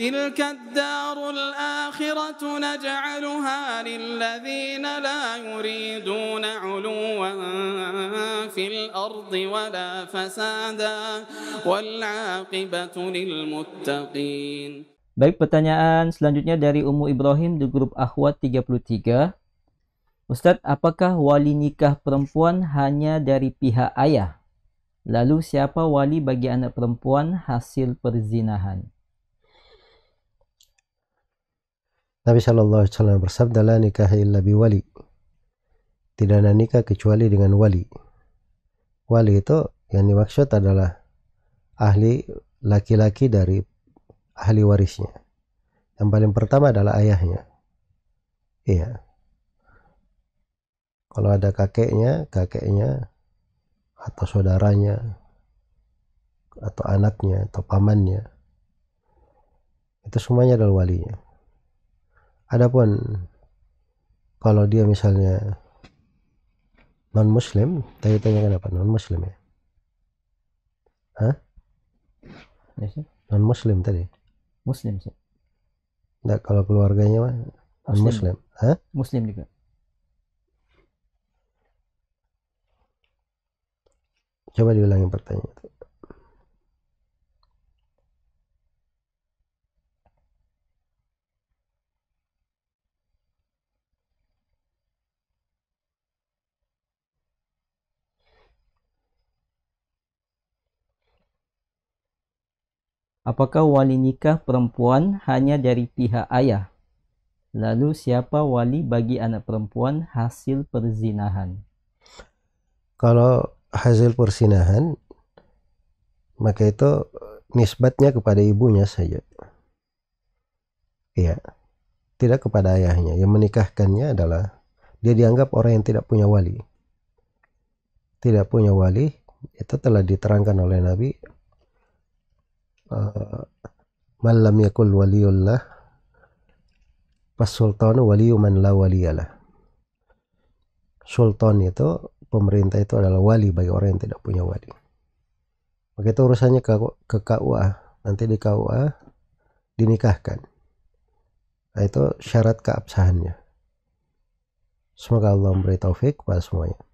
تلك الدار الآخرة نجعلها للذين لا يريدون علوا في الأرض ولا فسادا والعاقبة للمتقين Baik pertanyaan selanjutnya dari Umu Ibrahim di grup Akhwat 33 Ustadz, apakah wali nikah perempuan hanya dari pihak ayah? Lalu siapa wali bagi anak perempuan hasil perzinahan? Nabi Shallallahu Alaihi Wasallam bersabda, "La nikah illa wali." Tidak ada nikah kecuali dengan wali. Wali itu yang dimaksud adalah ahli laki-laki dari ahli warisnya. Yang paling pertama adalah ayahnya. Iya. Kalau ada kakeknya, kakeknya atau saudaranya atau anaknya atau pamannya itu semuanya adalah walinya. Adapun kalau dia misalnya non muslim, tadi tanya kenapa non muslim ya? Hah? Ya, non muslim tadi. Muslim sih. Nah kalau keluarganya mah non muslim. Hah? Muslim juga. Coba diulangi pertanyaan itu. Apakah wali nikah perempuan hanya dari pihak ayah? Lalu siapa wali bagi anak perempuan hasil perzinahan? Kalau hasil perzinahan, maka itu nisbatnya kepada ibunya saja. Iya. Tidak kepada ayahnya. Yang menikahkannya adalah dia dianggap orang yang tidak punya wali. Tidak punya wali itu telah diterangkan oleh Nabi uh, man lam yakul waliullah pas sultan waliyu man la waliyalah sultan itu pemerintah itu adalah wali bagi orang yang tidak punya wali maka itu urusannya ke, ke KUA nanti di KUA dinikahkan nah, itu syarat keabsahannya semoga Allah memberi taufik pada semuanya